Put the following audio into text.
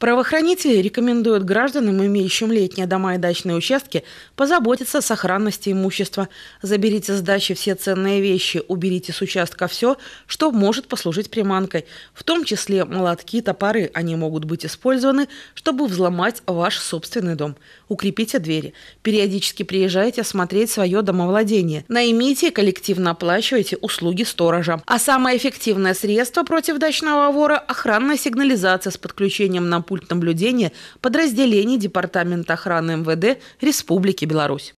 Правоохранители рекомендуют гражданам, имеющим летние дома и дачные участки, позаботиться о сохранности имущества. Заберите с дачи все ценные вещи, уберите с участка все, что может послужить приманкой. В том числе молотки, топоры. Они могут быть использованы, чтобы взломать ваш собственный дом. Укрепите двери. Периодически приезжайте осмотреть свое домовладение. Наймите и коллективно оплачивайте услуги сторожа. А самое эффективное средство против дачного вора – охранная сигнализация с подключением на Пункт наблюдения подразделений Департамента охраны МВД Республики Беларусь.